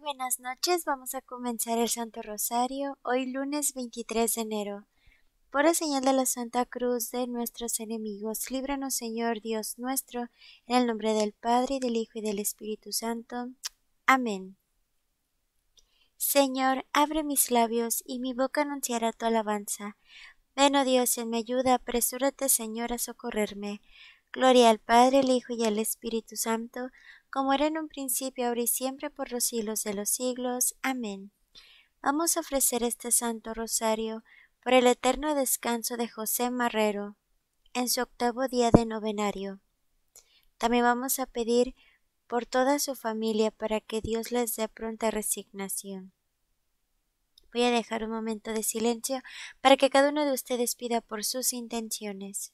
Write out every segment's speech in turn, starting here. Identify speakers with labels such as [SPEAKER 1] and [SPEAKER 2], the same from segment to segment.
[SPEAKER 1] buenas noches, vamos a comenzar el Santo Rosario hoy lunes 23 de enero. Por la señal de la Santa Cruz de nuestros enemigos, líbranos Señor Dios nuestro, en el nombre del Padre, del Hijo y del Espíritu Santo. Amén. Señor, abre mis labios, y mi boca anunciará tu alabanza. Ven, oh Dios, en mi ayuda, apresúrate, Señor, a socorrerme. Gloria al Padre, al Hijo y al Espíritu Santo, como era en un principio, ahora y siempre, por los siglos de los siglos. Amén. Vamos a ofrecer este Santo Rosario por el eterno descanso de José Marrero, en su octavo día de novenario. También vamos a pedir por toda su familia para que Dios les dé pronta resignación. Voy a dejar un momento de silencio para que cada uno de ustedes pida por sus intenciones.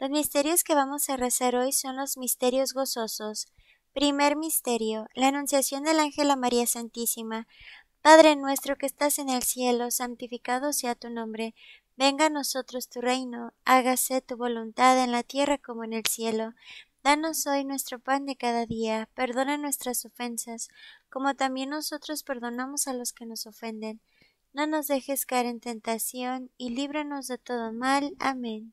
[SPEAKER 1] Los misterios que vamos a rezar hoy son los misterios gozosos. Primer misterio, la anunciación del ángel a María Santísima. Padre nuestro que estás en el cielo, santificado sea tu nombre. Venga a nosotros tu reino, hágase tu voluntad en la tierra como en el cielo. Danos hoy nuestro pan de cada día, perdona nuestras ofensas, como también nosotros perdonamos a los que nos ofenden. No nos dejes caer en tentación, y líbranos de todo mal. Amén.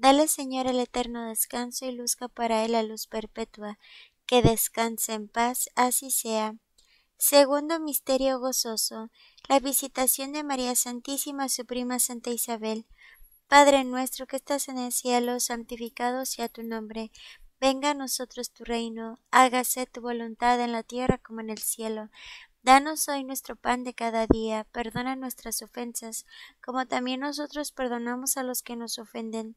[SPEAKER 1] Dale, Señor, el eterno descanso y luzca para él la luz perpetua. Que descanse en paz, así sea. Segundo misterio gozoso, la visitación de María Santísima a su prima Santa Isabel. Padre nuestro que estás en el cielo, santificado sea tu nombre. Venga a nosotros tu reino, hágase tu voluntad en la tierra como en el cielo. Danos hoy nuestro pan de cada día, perdona nuestras ofensas, como también nosotros perdonamos a los que nos ofenden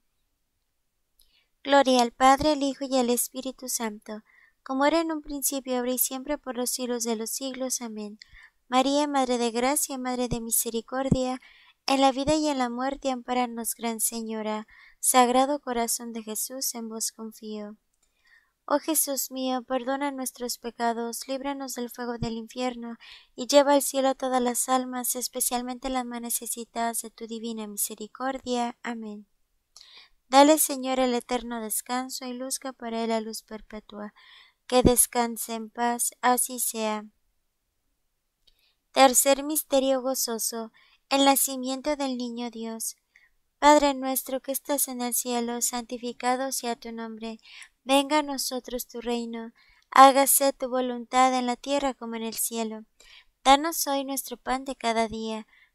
[SPEAKER 1] Gloria al Padre, al Hijo y al Espíritu Santo, como era en un principio, ahora y siempre, por los siglos de los siglos. Amén. María, Madre de Gracia, Madre de Misericordia, en la vida y en la muerte, amparanos, Gran Señora. Sagrado Corazón de Jesús, en vos confío. Oh Jesús mío, perdona nuestros pecados, líbranos del fuego del infierno, y lleva al cielo a todas las almas, especialmente las más necesitadas de tu divina misericordia. Amén. Dale, Señor, el eterno descanso y luzca para él la luz perpetua. Que descanse en paz, así sea. Tercer misterio gozoso, el nacimiento del niño Dios. Padre nuestro que estás en el cielo, santificado sea tu nombre. Venga a nosotros tu reino. Hágase tu voluntad en la tierra como en el cielo. Danos hoy nuestro pan de cada día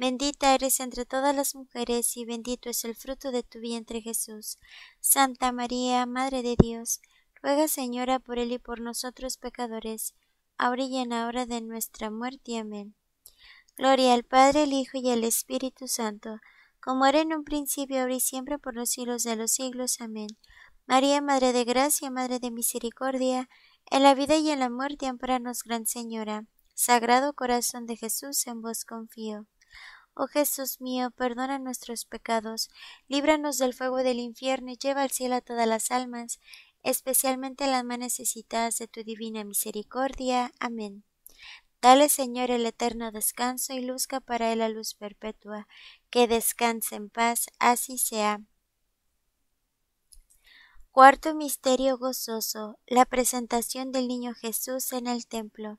[SPEAKER 1] Bendita eres entre todas las mujeres y bendito es el fruto de tu vientre Jesús. Santa María, Madre de Dios, ruega Señora por él y por nosotros pecadores, ahora y en la hora de nuestra muerte. Amén. Gloria al Padre, al Hijo y al Espíritu Santo, como era en un principio, ahora y siempre, por los siglos de los siglos. Amén. María, Madre de Gracia, Madre de Misericordia, en la vida y en la muerte, amparanos, Gran Señora. Sagrado Corazón de Jesús, en vos confío. Oh Jesús mío, perdona nuestros pecados, líbranos del fuego del infierno y lleva al cielo a todas las almas, especialmente a las más necesitadas de tu divina misericordia. Amén. Dale, Señor, el eterno descanso y luzca para él la luz perpetua. Que descanse en paz, así sea. Cuarto misterio gozoso, la presentación del niño Jesús en el templo.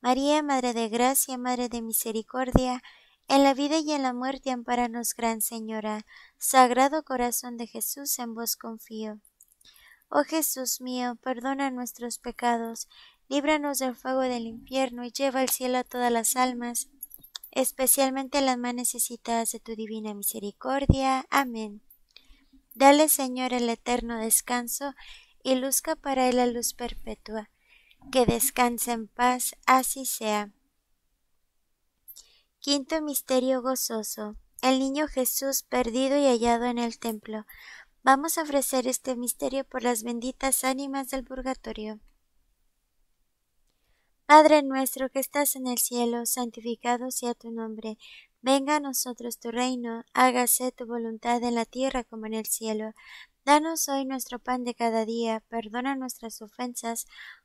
[SPEAKER 1] María, Madre de Gracia, Madre de Misericordia, en la vida y en la muerte, amparanos, Gran Señora. Sagrado Corazón de Jesús, en vos confío. Oh Jesús mío, perdona nuestros pecados, líbranos del fuego del infierno y lleva al cielo a todas las almas, especialmente las más necesitadas de tu divina misericordia. Amén. Dale, Señor, el eterno descanso y luzca para él la luz perpetua que descanse en paz, así sea. Quinto misterio gozoso. El niño Jesús perdido y hallado en el templo. Vamos a ofrecer este misterio por las benditas ánimas del purgatorio. Padre nuestro que estás en el cielo, santificado sea tu nombre. Venga a nosotros tu reino, hágase tu voluntad en la tierra como en el cielo. Danos hoy nuestro pan de cada día, perdona nuestras ofensas,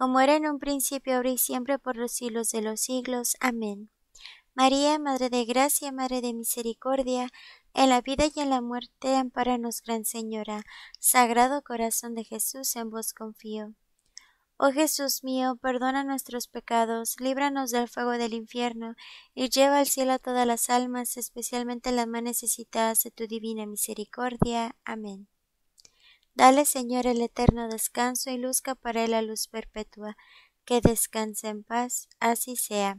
[SPEAKER 1] como era en un principio, ahora y siempre, por los siglos de los siglos. Amén. María, Madre de Gracia, Madre de Misericordia, en la vida y en la muerte, amparanos, Gran Señora. Sagrado Corazón de Jesús, en vos confío. Oh Jesús mío, perdona nuestros pecados, líbranos del fuego del infierno, y lleva al cielo a todas las almas, especialmente las más necesitadas de tu divina misericordia. Amén. Dale, Señor, el eterno descanso y luzca para él la luz perpetua. Que descanse en paz. Así sea.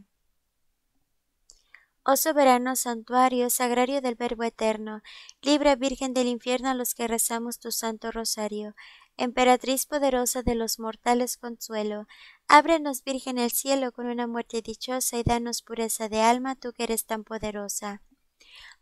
[SPEAKER 1] Oh soberano santuario, sagrario del Verbo Eterno, libra Virgen del infierno a los que rezamos tu santo rosario, emperatriz poderosa de los mortales consuelo, ábrenos Virgen el cielo con una muerte dichosa y danos pureza de alma, tú que eres tan poderosa.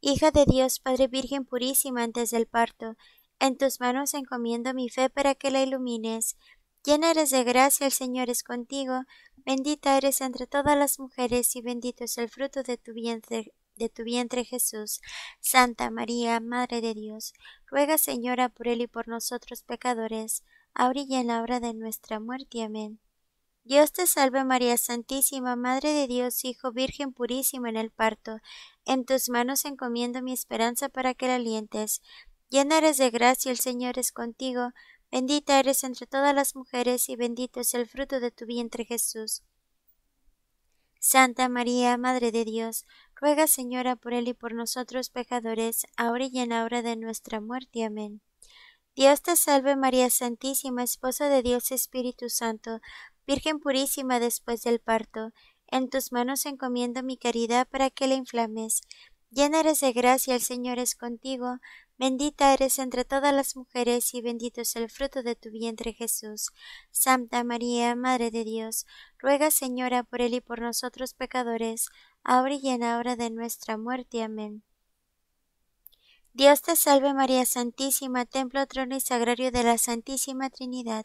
[SPEAKER 1] Hija de Dios, Padre Virgen purísima antes del parto, en tus manos encomiendo mi fe para que la ilumines. Llena eres de gracia, el Señor es contigo, bendita eres entre todas las mujeres y bendito es el fruto de tu vientre, de tu vientre Jesús. Santa María, Madre de Dios, ruega Señora por él y por nosotros pecadores, ahora y en la hora de nuestra muerte. Amén. Dios te salve María Santísima, Madre de Dios, Hijo, Virgen purísima en el parto. En tus manos encomiendo mi esperanza para que la alientes. Llena eres de gracia, el Señor es contigo. Bendita eres entre todas las mujeres y bendito es el fruto de tu vientre Jesús. Santa María, Madre de Dios, ruega Señora por Él y por nosotros pecadores, ahora y en la hora de nuestra muerte. Amén. Dios te salve María Santísima, Esposa de Dios Espíritu Santo, Virgen purísima después del parto, en tus manos encomiendo mi caridad para que la inflames. Llena eres de gracia, el Señor es contigo, bendita eres entre todas las mujeres y bendito es el fruto de tu vientre Jesús. Santa María, Madre de Dios, ruega Señora por él y por nosotros pecadores, ahora y en la hora de nuestra muerte. Amén. Dios te salve María Santísima, templo, trono y sagrario de la Santísima Trinidad.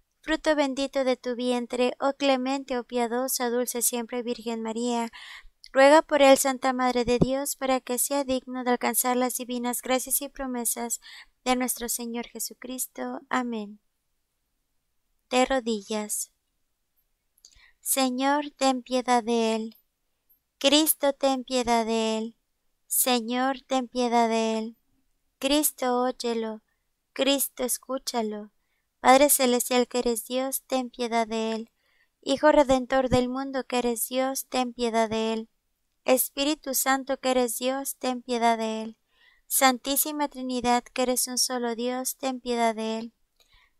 [SPEAKER 1] fruto bendito de tu vientre, oh clemente, oh piadosa, dulce siempre Virgen María, ruega por él, Santa Madre de Dios, para que sea digno de alcanzar las divinas gracias y promesas de nuestro Señor Jesucristo. Amén. De rodillas. Señor, ten piedad de él. Cristo, ten piedad de él. Señor, ten piedad de él. Cristo, óyelo. Cristo, escúchalo. Padre Celestial que eres Dios, ten piedad de él. Hijo Redentor del mundo que eres Dios, ten piedad de él. Espíritu Santo que eres Dios, ten piedad de él. Santísima Trinidad que eres un solo Dios, ten piedad de él.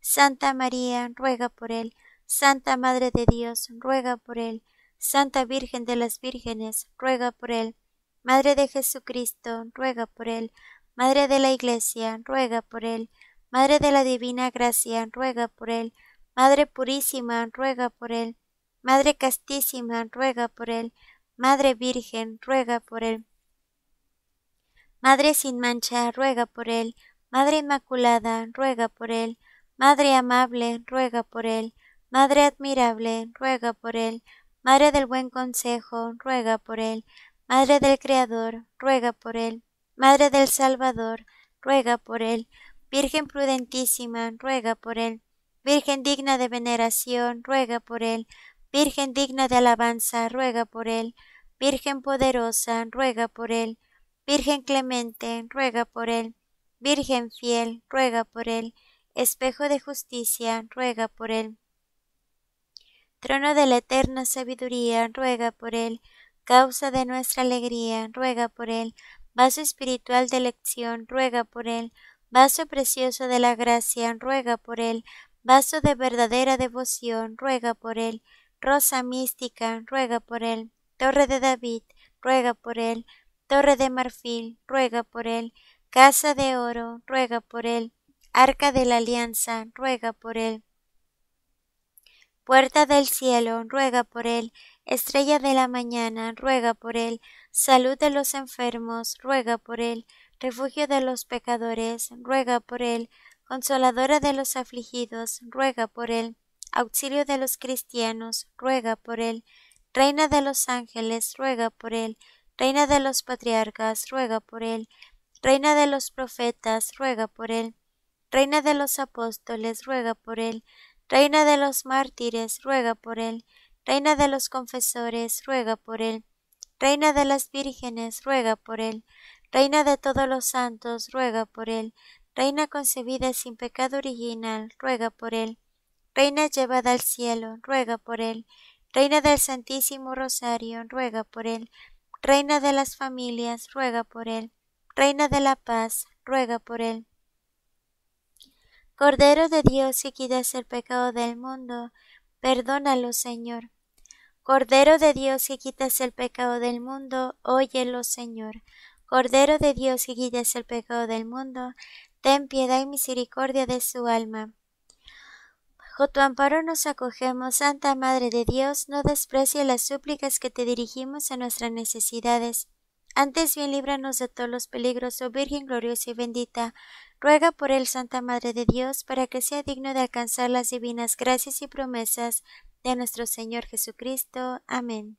[SPEAKER 1] Santa María, ruega por él. Santa Madre de Dios, ruega por él. Santa Virgen de las Vírgenes, ruega por él. Madre de Jesucristo, ruega por él. Madre de la Iglesia, ruega por él. Madre de la Divina Gracia, ruega por él. Madre Purísima, ruega por él. Madre Castísima, ruega por él. Madre Virgen, ruega por él. Madre sin mancha, ruega por él. Madre Inmaculada, ruega por él. Madre amable, ruega por él. Madre admirable, ruega por él. Madre del buen consejo, ruega por él. Madre del Creador, ruega por él. Madre del Salvador, ruega por él. Virgen prudentísima, ruega por él. Virgen digna de veneración, ruega por él. Virgen digna de alabanza, ruega por él. Virgen poderosa, ruega por él. Virgen clemente, ruega por él. Virgen fiel, ruega por él. Espejo de justicia, ruega por él. Trono de la eterna sabiduría, ruega por él. Causa de nuestra alegría, ruega por él. Vaso espiritual de elección, ruega por él. Vaso precioso de la gracia, ruega por él. Vaso de verdadera devoción, ruega por él. Rosa mística, ruega por él. Torre de David, ruega por él. Torre de marfil, ruega por él. Casa de oro, ruega por él. Arca de la alianza, ruega por él. Puerta del cielo, ruega por él. Estrella de la mañana, ruega por él. Salud de los enfermos, ruega por él. Refugio de los pecadores, ruega por él. Consoladora de los afligidos, ruega por él. Auxilio de los cristianos, ruega por él. Reina de los ángeles, ruega por él. Reina de los patriarcas, ruega por él. Reina de los profetas, ruega por él. Reina de los apóstoles, ruega por él. Reina de los mártires, ruega por él. Reina de los confesores, ruega por él. Reina de las vírgenes, ruega por él. Reina de todos los santos, ruega por él. Reina concebida sin pecado original, ruega por él. Reina llevada al cielo, ruega por él. Reina del Santísimo Rosario, ruega por él. Reina de las familias, ruega por él. Reina de la paz, ruega por él. Cordero de Dios si quitas el pecado del mundo, perdónalo, Señor. Cordero de Dios que quitas el pecado del mundo, óyelo, Señor. Cordero de Dios que quitas el pecado del mundo, ten piedad y misericordia de su alma. Bajo tu amparo nos acogemos, Santa Madre de Dios, no desprecie las súplicas que te dirigimos a nuestras necesidades. Antes bien líbranos de todos los peligros, oh Virgen gloriosa y bendita. Ruega por él, Santa Madre de Dios, para que sea digno de alcanzar las divinas gracias y promesas de nuestro Señor Jesucristo. Amén.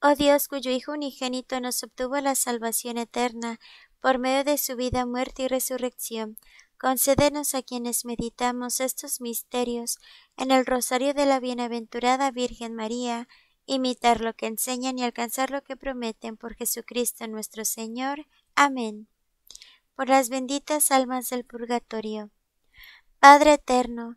[SPEAKER 1] Oh Dios, cuyo Hijo unigénito nos obtuvo la salvación eterna, por medio de su vida, muerte y resurrección, concédenos a quienes meditamos estos misterios en el rosario de la bienaventurada Virgen María, imitar lo que enseñan y alcanzar lo que prometen por Jesucristo nuestro Señor. Amén. Por las benditas almas del purgatorio. Padre eterno,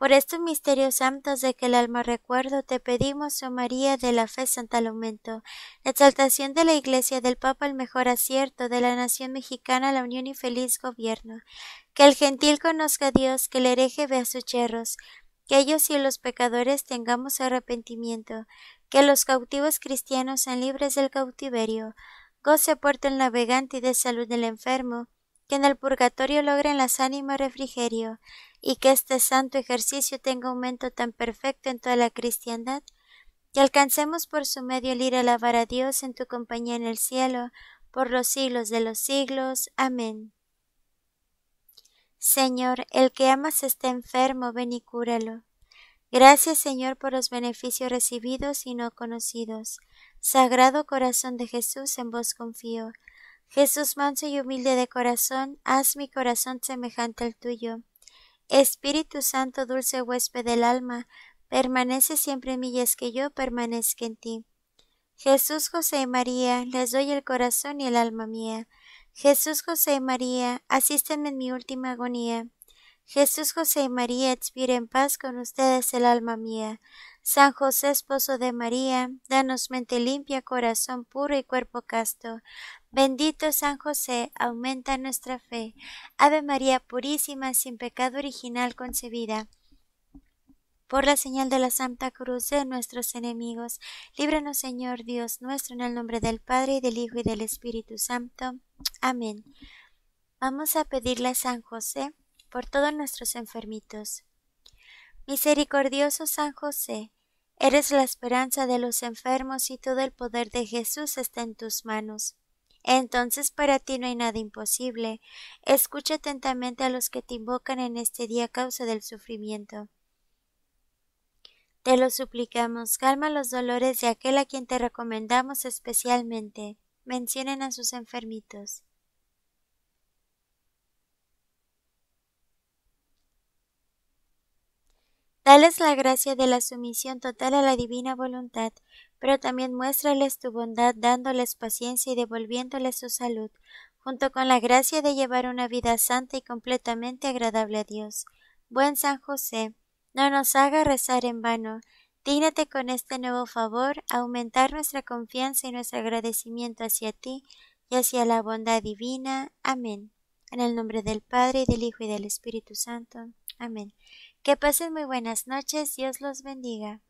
[SPEAKER 1] Por estos misterios santos de que el alma recuerdo, te pedimos, oh María, de la fe santa exaltación de la Iglesia, del Papa el mejor acierto, de la nación mexicana la unión y feliz gobierno, que el gentil conozca a Dios, que el hereje vea sus yerros, que ellos y los pecadores tengamos arrepentimiento, que los cautivos cristianos sean libres del cautiverio, goce puerto el navegante y de salud del enfermo, que en el purgatorio logren las ánimas refrigerio, y que este santo ejercicio tenga un tan perfecto en toda la cristiandad, que alcancemos por su medio el ir a alabar a Dios en tu compañía en el cielo, por los siglos de los siglos. Amén. Señor, el que amas está enfermo, ven y cúralo. Gracias, Señor, por los beneficios recibidos y no conocidos. Sagrado corazón de Jesús, en vos confío. Jesús manso y humilde de corazón, haz mi corazón semejante al tuyo. Espíritu Santo, dulce huésped del alma, permanece siempre en mí y es que yo permanezca en ti. Jesús, José y María, les doy el corazón y el alma mía. Jesús, José y María, asístenme en mi última agonía. Jesús, José y María, expire en paz con ustedes el alma mía. San José, esposo de María, danos mente limpia, corazón puro y cuerpo casto. Bendito San José, aumenta nuestra fe. Ave María purísima, sin pecado original concebida. Por la señal de la Santa Cruz de nuestros enemigos, líbranos Señor Dios nuestro, en el nombre del Padre, y del Hijo, y del Espíritu Santo. Amén. Vamos a pedirle a San José por todos nuestros enfermitos. Misericordioso San José, eres la esperanza de los enfermos y todo el poder de Jesús está en tus manos. Entonces para ti no hay nada imposible. Escucha atentamente a los que te invocan en este día a causa del sufrimiento. Te lo suplicamos, calma los dolores de aquel a quien te recomendamos especialmente. Mencionen a sus enfermitos. Dales la gracia de la sumisión total a la divina voluntad, pero también muéstrales tu bondad dándoles paciencia y devolviéndoles su salud, junto con la gracia de llevar una vida santa y completamente agradable a Dios. Buen San José, no nos haga rezar en vano. Dígnate con este nuevo favor aumentar nuestra confianza y nuestro agradecimiento hacia ti y hacia la bondad divina. Amén. En el nombre del Padre, y del Hijo y del Espíritu Santo. Amén. Que pasen muy buenas noches, Dios los bendiga.